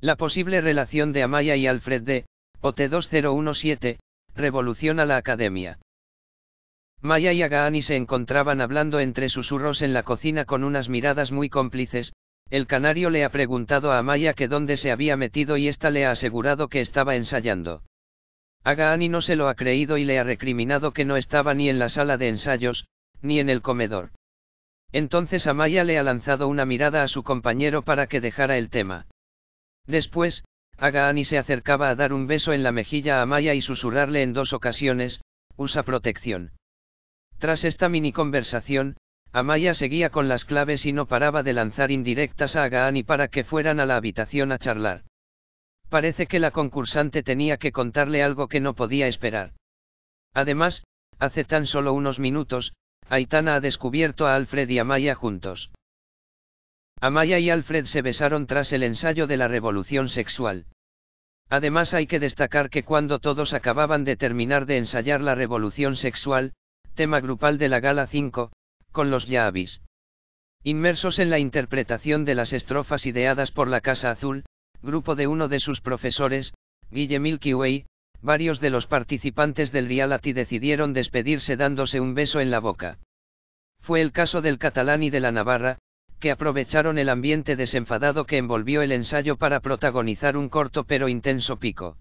La posible relación de Amaya y Alfred de OT2017, revoluciona la academia. Maya y Agaani se encontraban hablando entre susurros en la cocina con unas miradas muy cómplices, el canario le ha preguntado a Amaya que dónde se había metido y ésta le ha asegurado que estaba ensayando. Agaani no se lo ha creído y le ha recriminado que no estaba ni en la sala de ensayos, ni en el comedor. Entonces Amaya le ha lanzado una mirada a su compañero para que dejara el tema. Después, Agaani se acercaba a dar un beso en la mejilla a Maya y susurrarle en dos ocasiones, usa protección. Tras esta mini conversación, Amaya seguía con las claves y no paraba de lanzar indirectas a Agaani para que fueran a la habitación a charlar. Parece que la concursante tenía que contarle algo que no podía esperar. Además, hace tan solo unos minutos, Aitana ha descubierto a Alfred y Amaya juntos. Amaya y Alfred se besaron tras el ensayo de la revolución sexual. Además hay que destacar que cuando todos acababan de terminar de ensayar la revolución sexual, tema grupal de la Gala 5, con los yaavis. Inmersos en la interpretación de las estrofas ideadas por la Casa Azul, grupo de uno de sus profesores, Guille Milky varios de los participantes del reality decidieron despedirse dándose un beso en la boca. Fue el caso del catalán y de la navarra, que aprovecharon el ambiente desenfadado que envolvió el ensayo para protagonizar un corto pero intenso pico.